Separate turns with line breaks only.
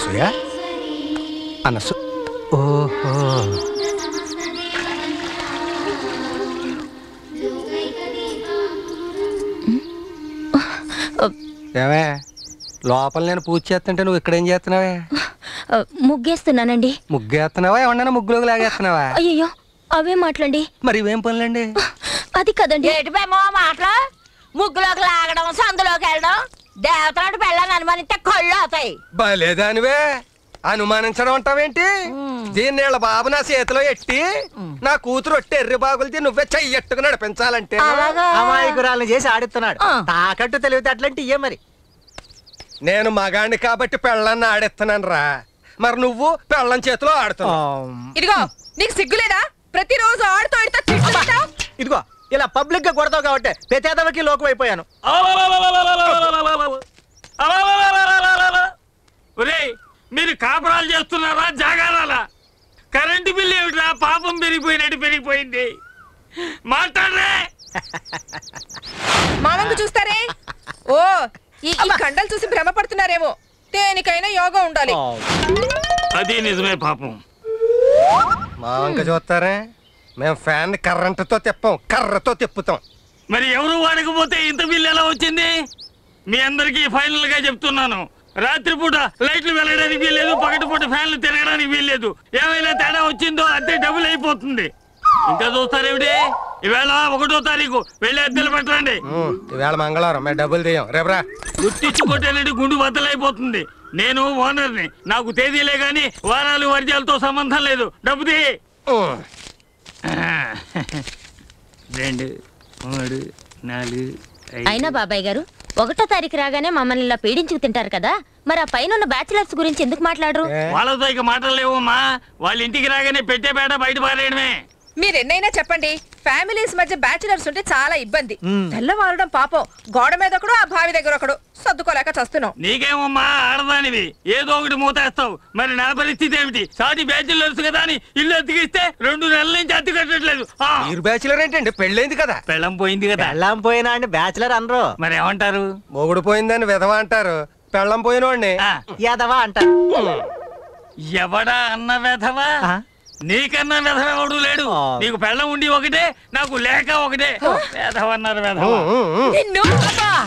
అనసూయ అనసు ఓహో ఏమే లోపల నేను పూజ చేస్తుంటే నువ్వు ఇక్కడేం చేస్తున్నావే
ముగ్గేస్తున్నానండి
ముగ్గేస్తున్నావా ఏమన్నా ముగ్గులోకి లాగేస్తున్నావా
అయ్యో అవే మాట్లాడి మరి ఇవేం పనులండి అది కదండి మాటలు ముగ్గులోకి లాగడం సందులోకి వెళ్ళడం దేవతలాంటి పెళ్ళని అనుమానిస్తే కళ్ళు అవుతాయి
బలేదానివే అనుమానించడం అంటావేంటి దీన్ని వీళ్ళ బాబు నా చేతిలో ఎట్టి నా కూతురు ఒట్టి ఎర్రి బాగులది నువ్వే చెయ్యట్టుకు నడిపించాలంటే అమాయకురాలను చేసి ఆడిస్తున్నాడు తాకట్టు తెలివితే అట్లాంటి ఇయ్యే మరి నేను మగాణ్ణి కాబట్టి పెళ్ళాన్ని ఆడిస్తున్నాను రా మరి నువ్వు పెళ్ళం చేతిలో ఆడుతున్నావు ఇదిగో నీకు సిగ్గులేదా
ప్రతిరోజు ఆడుతూ ఆడుతా
ఇదిగో ఇలా పబ్లిక్ గా కొడతావు కాబట్టి పెతేదవకి లోకం అయిపోయాను
ఒరేయ్ మీరు కాపురాలు చేస్తున్నారా జాగారాలా కరెంటు బిల్లు ఏమిట్రా పాపం పెరిగిపోయినట్టు పెరిగిపోయింది మాట్లాడరే మామంగు
చూస్తారే ఓ ఈ కండలు చూసి భ్రమపడుతున్నారేమో దేనికైనా యోగా ఉండాలి
అది నిజమే పాపం
మామంక చూస్తారే మేము ఫ్యాన్ కర్రంటతో తెప్పాం కర్రతో తెప్పుతాం
మరి ఎవరు వాడకపోతే ఇంత బిల్లు ఎలా వచ్చింది మీ అందరికీ ఫైనల్ గా చెప్తున్నాను రాత్రిపూట లైట్లు వెళ్ళడానికి వీల్లేదు పగటిపూట ఫ్యాన్లు తిరగడానికి వీల్లేదు ఏమైనా తేడా వచ్చిందో అంతే డబుల్ అయిపోతుంది ఇంకా చూస్తారేమిటి ఈవేళ ఒకటో తారీఖు వెళ్ళి అద్దెలు పెట్టండి
ఈవేళ మంగళవారం మేము డబ్బులు తీయం
రేపరా గుర్తించుకోవటానికి గుండు బద్దలైపోతుంది నేను ఓనర్ని నాకు తేదీలే గాని వారాలు వర్జాలతో సంబంధం లేదు డబ్బు తీ రెండు మూడు నాలుగు అయినా బాబాయ్ గారు ఒకటో తారీఖు రాగానే మమ్మల్ని ఇలా పీడించుకు తింటారు కదా మరి ఆ పైన ఉన్న బ్యాచిలర్స్ గురించి ఎందుకు మాట్లాడరు వాళ్ళతో ఇక మాటలు లేవమ్మా వాళ్ళ ఇంటికి రాగానే పెట్టే బయట బయట పారేయడమే
మీరు ఎన్నైనా చెప్పండి ఫ్యామిలీస్ మధ్య బ్యాచులర్స్ ఉంటే చాలా ఇబ్బంది తెల్లవారడం పాపం గోడ మీద ఒకడు ఆ బావి దగ్గర ఒకడు సర్దుకోలేక చస్తున్నావు
నీకేమమ్మా ఆడదానివి ఏదో ఒకటి మూతేస్తావు మరి నా పరిస్థితి ఏమిటి సాటి బ్యాచులర్స్ కదా అని ఇల్లు అతికిస్తే రెండు నెలల నుంచి అతి కట్టట్లేదు మీరు
బ్యాచులర్ ఏంటండి పెళ్ళైంది కదా పెళ్ళం పోయింది కదా పెళ్ళం పోయినా అండి బ్యాచులర్ అనరు మరి ఏమంటారు మొగుడు పోయిందని విధవ అంటారు పెళ్ళం పోయినోడిని యాదవా అంటారు
ఎవడా అన్న విధవా నీకన్నా వెధవడు లేడు నీకు పెళ్ళం ఉండి ఒకటే నాకు లేక ఒకటే వెధవన్నారు వెధవ